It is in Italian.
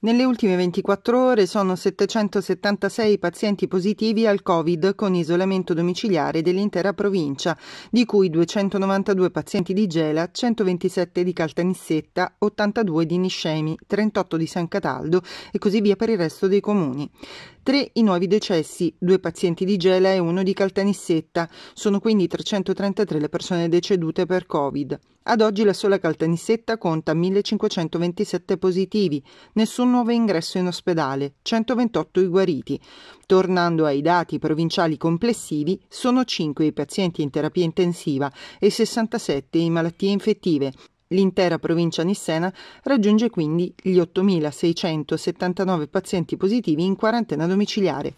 Nelle ultime 24 ore sono 776 i pazienti positivi al Covid con isolamento domiciliare dell'intera provincia, di cui 292 pazienti di Gela, 127 di Caltanissetta, 82 di Niscemi, 38 di San Cataldo e così via per il resto dei comuni. 3 i nuovi decessi, due pazienti di Gela e uno di Caltanissetta. Sono quindi 333 le persone decedute per Covid. Ad oggi la sola Caltanissetta conta 1527 positivi, nessun nuovo ingresso in ospedale, 128 i guariti. Tornando ai dati provinciali complessivi, sono 5 i pazienti in terapia intensiva e 67 in malattie infettive. L'intera provincia nissena raggiunge quindi gli 8.679 pazienti positivi in quarantena domiciliare.